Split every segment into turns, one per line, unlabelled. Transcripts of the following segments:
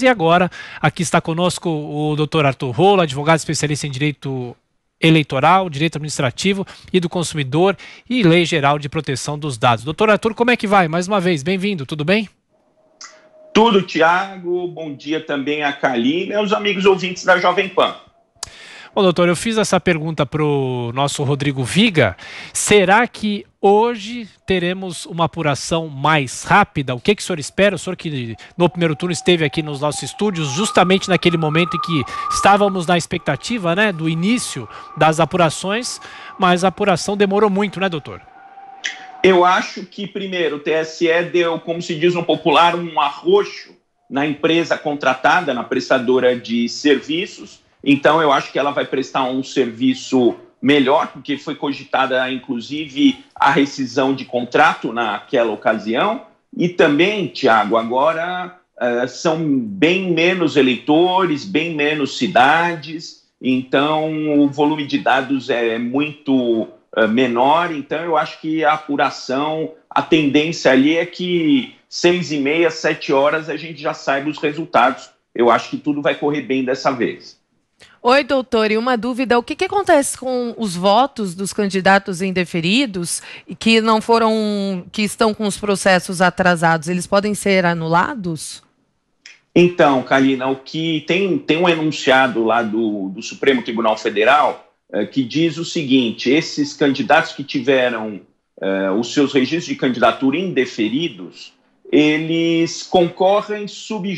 E agora, aqui está conosco o doutor Arthur Rola, advogado especialista em direito eleitoral, direito administrativo e do consumidor e lei geral de proteção dos dados. Doutor Arthur, como é que vai? Mais uma vez, bem-vindo, tudo bem? Tudo, Tiago. Bom
dia também a Kalina e aos amigos ouvintes da Jovem Pan.
Bom, doutor, eu fiz essa pergunta para o nosso Rodrigo Viga. Será que hoje teremos uma apuração mais rápida? O que, que o senhor espera? O senhor que no primeiro turno esteve aqui nos nossos estúdios, justamente naquele momento em que estávamos na expectativa né, do início das apurações, mas a apuração demorou muito, né, doutor?
Eu acho que, primeiro, o TSE deu, como se diz no popular, um arroxo na empresa contratada, na prestadora de serviços, então, eu acho que ela vai prestar um serviço melhor, porque foi cogitada, inclusive, a rescisão de contrato naquela ocasião. E também, Tiago, agora uh, são bem menos eleitores, bem menos cidades, então o volume de dados é muito uh, menor. Então, eu acho que a apuração, a tendência ali é que seis e meia, sete horas, a gente já saiba os resultados. Eu acho que tudo vai correr bem dessa vez.
Oi, doutor, e uma dúvida: o que, que, acontece com os votos dos candidatos indeferidos que não foram, que estão com os processos atrasados? Eles podem ser anulados?
Então, Kalina, o que tem, tem um enunciado lá do, do Supremo Tribunal Federal é, que diz o seguinte: esses candidatos que tiveram é, os seus registros de candidatura indeferidos, eles concorrem sub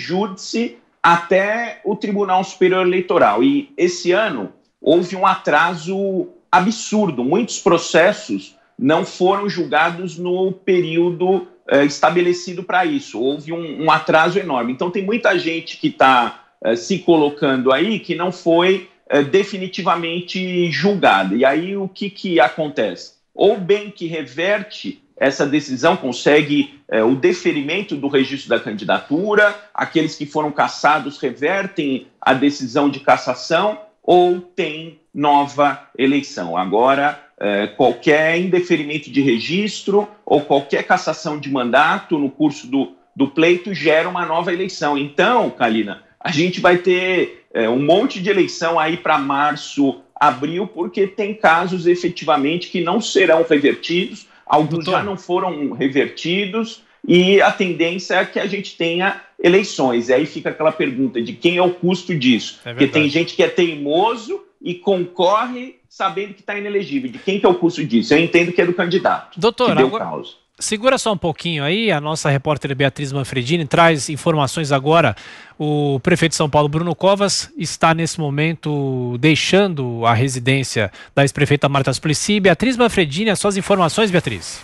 até o Tribunal Superior Eleitoral. E esse ano houve um atraso absurdo. Muitos processos não foram julgados no período é, estabelecido para isso. Houve um, um, atraso enorme. Então, tem muita gente que está é, eh, se colocando aí que não foi é, definitivamente julgada. E aí, o que, que acontece? Ou bem que reverte essa decisão consegue é, o deferimento do registro da candidatura, aqueles que foram cassados revertem a decisão de cassação ou tem nova eleição. Agora, é, qualquer indeferimento de registro ou qualquer cassação de mandato no curso do, do pleito gera uma nova eleição. Então, Kalina, a gente vai ter é, um monte de eleição aí para março, abril, porque tem casos efetivamente que não serão revertidos Alguns Doutor. já não foram revertidos e a tendência é que a gente tenha eleições. E aí fica aquela pergunta de quem é o custo disso. É Porque tem gente que é teimoso e concorre sabendo que está inelegível. De quem que é o custo disso? Eu entendo que é do candidato. Doutor, que deu agora, causa.
Segura só um pouquinho aí, a nossa repórter Beatriz Manfredini traz informações agora. O prefeito de São Paulo, Bruno Covas, está nesse momento deixando a residência da ex-prefeita Marta Suplicy. Beatriz Manfredini, as suas informações, Beatriz.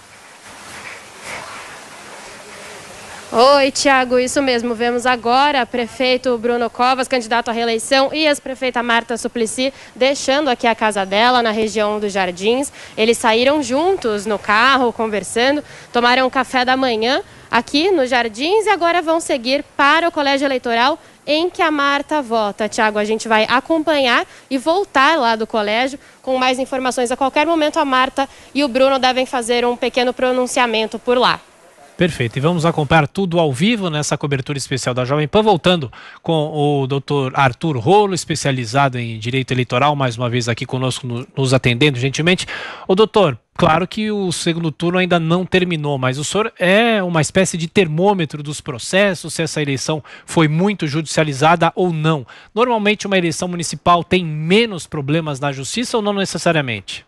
Oi, Tiago, isso mesmo. Vemos agora prefeito Bruno Covas, candidato à reeleição, e ex-prefeita Marta Suplicy deixando aqui a casa dela, na região dos Jardins. Eles saíram juntos no carro, conversando, tomaram café da manhã aqui nos Jardins e agora vão seguir para o colégio eleitoral em que a Marta vota. Tiago, a gente vai acompanhar e voltar lá do colégio com mais informações. A qualquer momento, a Marta e o Bruno devem fazer um pequeno pronunciamento por lá. Perfeito. E vamos acompanhar tudo ao vivo nessa cobertura especial da Jovem Pan, voltando com o doutor Arthur Rolo, especializado em direito eleitoral, mais uma vez aqui conosco, nos atendendo gentilmente. O doutor, Claro que o segundo turno ainda não terminou, mas o senhor é uma espécie de termômetro dos processos, se essa eleição foi muito judicializada ou não. Normalmente, uma eleição municipal tem menos problemas na justiça ou não necessariamente?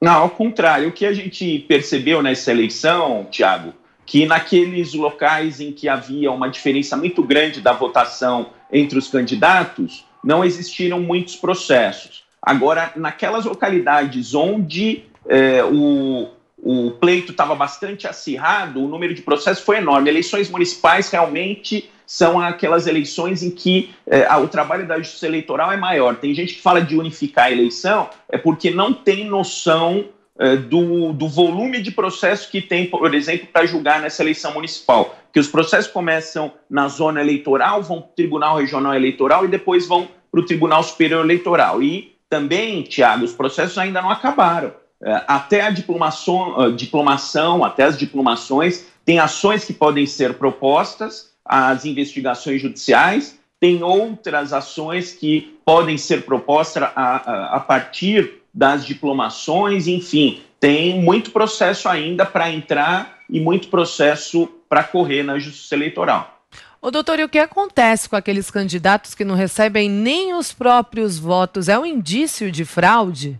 Não, ao contrário. O que a gente percebeu nessa eleição, Tiago, que naqueles locais em que havia uma diferença muito grande da votação entre os candidatos, não existiram muitos processos. Agora, naquelas localidades onde eh, o, o pleito estava bastante acirrado, o número de processos foi enorme. Eleições municipais realmente são aquelas eleições em que eh, o trabalho da justiça eleitoral é maior. Tem gente que fala de unificar a eleição, é porque não tem noção eh, do, do volume de processo que tem, por exemplo, para julgar nessa eleição municipal. Que os processos começam na zona eleitoral, vão para o Tribunal Regional Eleitoral e depois vão para o Tribunal Superior Eleitoral. E também, Tiago, os processos ainda não acabaram. Eh, até a diplomação, eh, diplomação, até as diplomações, tem ações que podem ser propostas, as investigações judiciais, tem outras ações que podem ser propostas a, a, a partir das diplomações, enfim, tem muito processo ainda para entrar e muito processo para correr na justiça eleitoral.
Ô, doutor, e o que acontece com aqueles candidatos que não recebem nem os próprios votos? É um indício de fraude?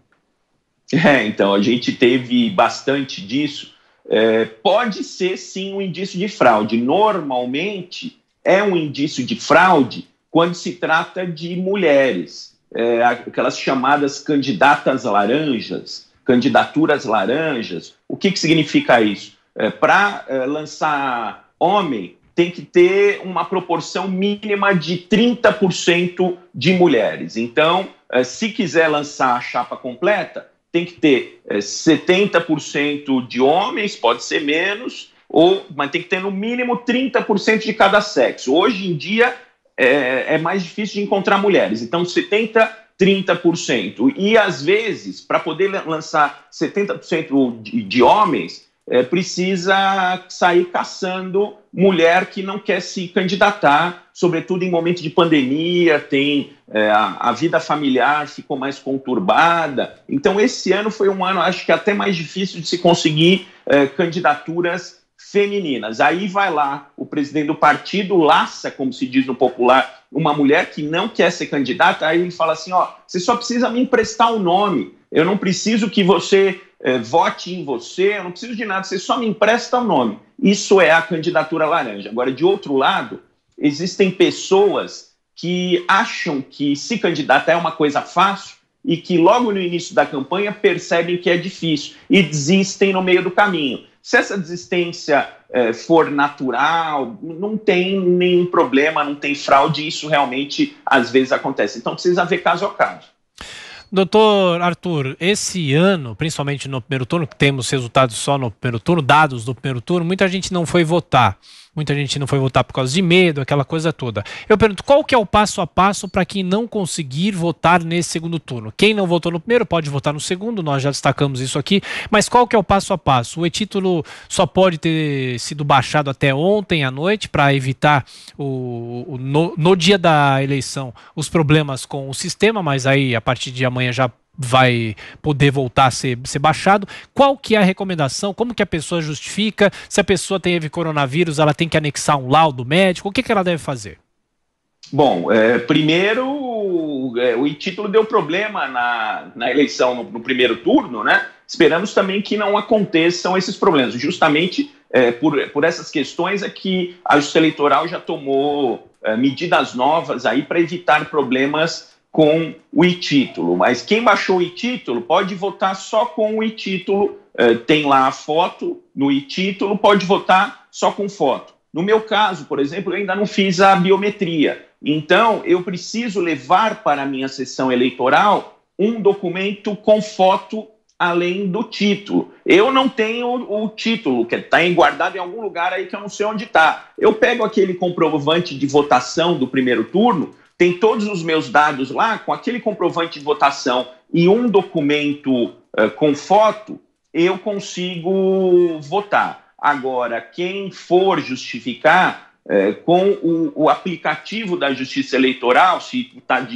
É, então, a gente teve bastante disso. É, pode ser sim um indício de fraude. Normalmente é um indício de fraude quando se trata de mulheres é, aquelas chamadas candidatas laranjas, candidaturas laranjas. O que, que significa isso? É, Para é, lançar homem, tem que ter uma proporção mínima de 30% de mulheres. Então, é, se quiser lançar a chapa completa, tem que ter 70% é, de homens, pode ser menos, ou, mas tem que ter no mínimo 30% de cada sexo. Hoje em dia, é, é, é mais difícil de encontrar mulheres. Então, 70%, 30%. E, às vezes, para poder lançar 70% de, de homens, é, precisa sair caçando mulher que não quer se candidatar, sobretudo em momento de pandemia, tem é, a, a, vida familiar ficou mais conturbada. Então esse ano foi um ano, acho que até mais difícil de se conseguir é, candidaturas femininas. Aí vai lá o presidente do partido, laça, como se diz no popular, uma mulher que não quer ser candidata, aí ele fala assim: ó, você só precisa me emprestar o um nome, eu não preciso que você eh, vote em você, eu não preciso de nada, você só me empresta o um nome. Isso é a candidatura laranja. Agora, de outro lado, existem pessoas que acham que se candidatar é uma coisa fácil e que logo no início da campanha percebem que é difícil e desistem no meio do caminho. Se essa desistência é, for natural, não tem nenhum problema, não tem fraude, isso realmente às vezes acontece. Então precisa ver caso a caso.
Doutor Arthur, esse ano, principalmente no primeiro turno, que temos resultados só no primeiro turno, dados do primeiro turno, muita gente não foi votar. Muita gente não foi votar por causa de medo, aquela coisa toda. Eu pergunto, qual que é o passo a passo para quem não conseguir votar nesse segundo turno? Quem não votou no primeiro pode votar no segundo, nós já destacamos isso aqui, mas qual que é o passo a passo? O e-título só pode ter sido baixado até ontem à noite para evitar o, o no, no dia da eleição os problemas com o sistema, mas aí a partir de amanhã amanhã já vai poder voltar a ser, ser baixado. Qual que é a recomendação? Como que a pessoa justifica? Se a pessoa teve coronavírus, ela tem que anexar um laudo médico? O que, que ela deve fazer?
Bom, é, primeiro, é, o título deu problema na, na eleição no, no, primeiro turno, né? Esperamos também que não aconteçam esses problemas. Justamente é, por, por essas questões é que a Justiça Eleitoral já tomou é, medidas novas aí para evitar problemas com o e-título. Mas quem baixou o e-título pode votar só com o e-título, eh, tem lá a foto no e-título, pode votar só com foto. No meu caso, por exemplo, eu ainda não fiz a biometria. Então, eu preciso levar para a minha sessão eleitoral um documento com foto além do título. Eu não tenho o título, que está guardado em algum lugar aí que eu não sei onde está. Eu pego aquele comprovante de votação do primeiro turno, tem todos os meus dados lá, com aquele comprovante de votação e um documento uh, com foto, eu consigo votar. Agora, quem for justificar uh, com o, o, aplicativo da Justiça Eleitoral, se está eh,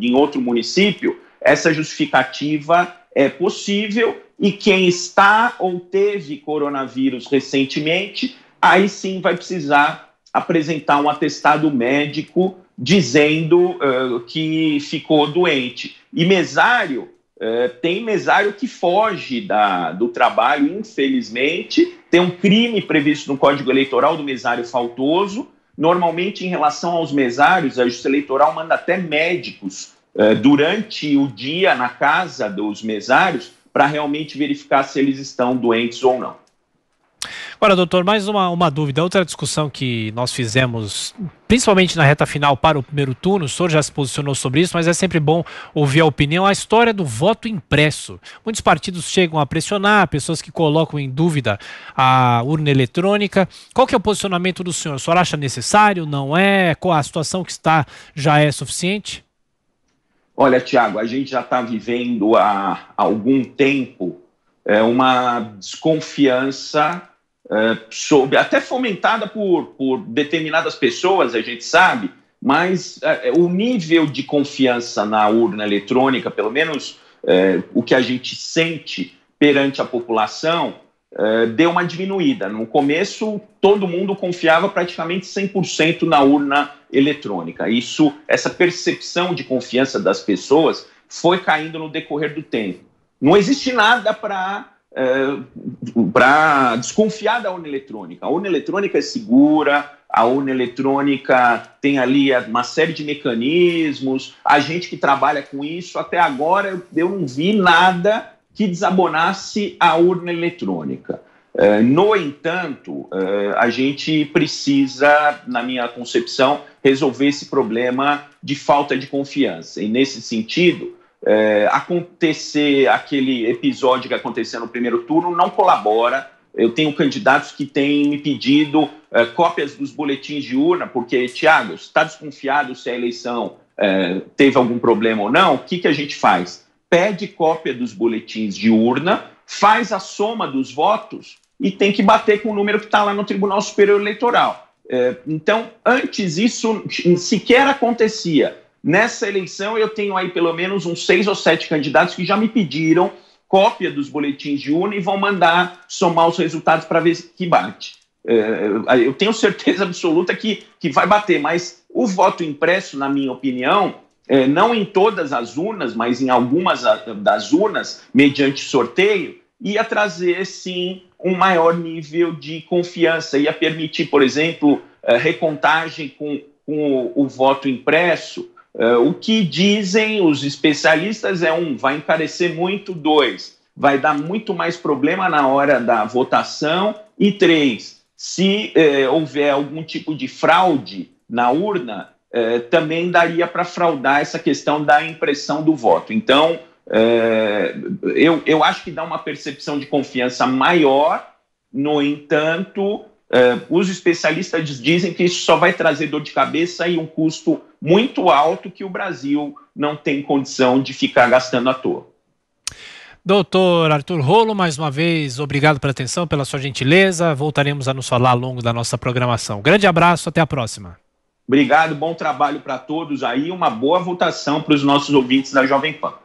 em outro município, essa justificativa é possível e quem está ou teve coronavírus recentemente, aí sim vai precisar apresentar um atestado médico dizendo uh, que ficou doente. E mesário, uh, tem mesário que foge da, do trabalho, infelizmente. Tem um crime previsto no Código Eleitoral do mesário faltoso. Normalmente, em relação aos mesários, a Justiça Eleitoral manda até médicos uh, durante o dia na casa dos mesários para realmente verificar se eles estão doentes ou não.
Ora, doutor, mais uma, uma dúvida. Outra discussão que nós fizemos, principalmente na reta final para o primeiro turno, o senhor já se posicionou sobre isso, mas é sempre bom ouvir a opinião, a história do voto impresso. Muitos partidos chegam a pressionar, pessoas que colocam em dúvida a urna eletrônica. Qual que é o posicionamento do senhor? O senhor acha necessário? Não é? Qual a situação que está já é suficiente?
Olha, Tiago, a gente já está vivendo há algum tempo é, uma desconfiança é, sobre, até fomentada por, por determinadas pessoas, a gente sabe, mas é, é, o nível de confiança na urna eletrônica, pelo menos o que a gente sente perante a população, deu uma diminuída. No começo, todo mundo confiava praticamente 100% na urna eletrônica. Isso, essa percepção de confiança das pessoas foi caindo no decorrer do tempo. Não existe nada para é, para desconfiar da urna eletrônica. A urna eletrônica é segura, a urna eletrônica tem ali uma série de mecanismos, a gente que trabalha com isso, até agora eu não vi nada que desabonasse a urna eletrônica. É, no entanto, é, a gente precisa, na minha concepção, resolver esse problema de falta de confiança. E nesse sentido, é, acontecer aquele episódio que aconteceu no primeiro turno não colabora. Eu tenho candidatos que têm me pedido é, cópias dos boletins de urna, porque, Tiago, está desconfiado se a eleição é, teve algum problema ou não, o que, que a gente faz? Pede cópia dos boletins de urna, faz a soma dos votos e tem que bater com o número que está lá no Tribunal Superior Eleitoral. É, então, antes isso sequer acontecia Nessa eleição, eu tenho aí pelo menos uns seis ou sete candidatos que já me pediram cópia dos boletins de urna e vão mandar somar os resultados para ver que bate. É, eu tenho certeza absoluta que, que vai bater, mas o voto impresso, na minha opinião, é, não em todas as urnas, mas em algumas das urnas, mediante sorteio, ia trazer sim um maior nível de confiança, ia permitir, por exemplo, é, recontagem com, com o, o voto impresso, Uh, o que dizem os especialistas é um, vai encarecer muito, dois, vai dar muito mais problema na hora da votação, e três, se eh, houver algum tipo de fraude na urna, eh, também daria para fraudar essa questão da impressão do voto. Então, eu, eu acho que dá uma percepção de confiança maior, no entanto, Uh, os especialistas dizem que isso só vai trazer dor de cabeça e um custo muito alto que o Brasil não tem condição de ficar gastando à toa.
Doutor Arthur Rolo, mais uma vez, obrigado pela atenção, pela sua gentileza. Voltaremos a nos falar ao longo da nossa programação. Grande abraço, até a próxima.
Obrigado, bom trabalho para todos aí, uma boa votação para os nossos ouvintes da Jovem Pan.